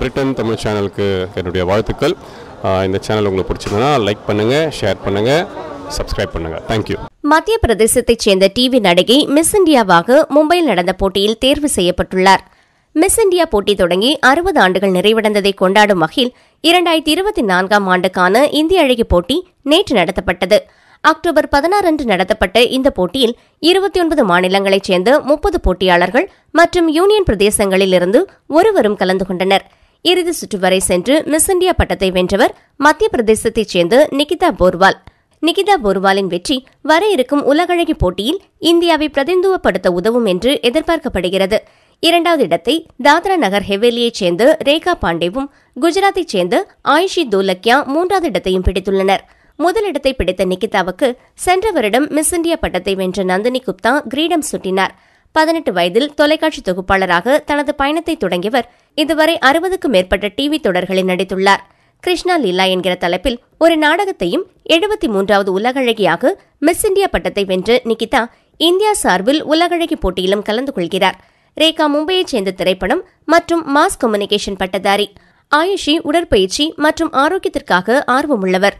Britain Tamil சேனலுக்கு என்னுடைய வாழ்த்துக்கள் இந்த சேனல் உங்களுக்கு பிடிச்சிருந்தனா லைக் பண்ணுங்கள் ஷேர் பண்ணுங்கள் சப்ஸ்கிரைப் பண்ணுங்கள் தேங்க்யூ மத்திய பிரதேசத்தைச் சேர்ந்த டிவி நடிகை மிஸ் இந்தியாவாக மும்பையில் நடந்த போட்டியில் தேர்வு செய்யப்பட்டுள்ளார் மிஸ் இந்தியா போட்டி தொடங்கி அறுபது ஆண்டுகள் நிறைவடைந்ததை கொண்டாடும் வகையில் இரண்டாயிரத்தி இருபத்தி நான்காம் ஆண்டுக்கான இந்திய அழகி போட்டி நேற்று நடத்தப்பட்டது அக்டோபர் பதினாறு அன்று நடத்தப்பட்ட இந்த போட்டியில் இருபத்தி ஒன்பது மாநிலங்களைச் சேர்ந்த முப்பது போட்டியாளர்கள் மற்றும் யூனியன் பிரதேசங்களிலிருந்து ஒருவரும் கலந்து கொண்டனர் இறுதி சுற்று வரை சென்று மிஸ் இந்தியா பட்டத்தை வென்றவர் மத்திய பிரதேசத்தைச் சேர்ந்த நிகிதா போர்வால் நிகிதா போர்வாலின் வெற்றி வர இருக்கும் உலகழகி போட்டியில் இந்தியாவை பிரதிநிதுவப்படுத்த உதவும் என்று எதிர்பார்க்கப்படுகிறது இரண்டாவது இடத்தை தாத்ரா நகர் ஹெவேலியைச் சேர்ந்த ரேகா பாண்டேவும் குஜராத்தைச் சேர்ந்த ஆயிஷி தோலக்கியா மூன்றாவது இடத்தையும் பிடித்துள்ளனா் முதலிடத்தை பிடித்த நிகிதாவுக்கு சென்ற வருடம் மிஸ் இந்தியா பட்டத்தை வென்ற நந்தினி குப்தா கிரீடம் சுட்டினார் பதினெட்டு வயதில் தொலைக்காட்சி தொகுப்பாளராக தனது பயணத்தை தொடங்கியவர் இதுவரை அறுபதுக்கும் மேற்பட்ட டிவி தொடர்களில் நடித்துள்ளார் கிருஷ்ணா லீலா என்கிற தலைப்பில் ஒரு நாடகத்தையும் எழுபத்தி மூன்றாவது உலகழகியாக மிஸ் இந்தியா பட்டத்தை வென்று நிகிதா இந்தியா சார்பில் உலகழகி போட்டியிலும் கலந்து கொள்கிறார் ரேகா மும்பையைச் சேர்ந்த திரைப்படம் மற்றும் மாஸ் கம்யூனிகேஷன் பட்டதாரி ஆயுஷி உடற்பயிற்சி மற்றும் ஆரோக்கியத்திற்காக ஆர்வமுள்ளவர்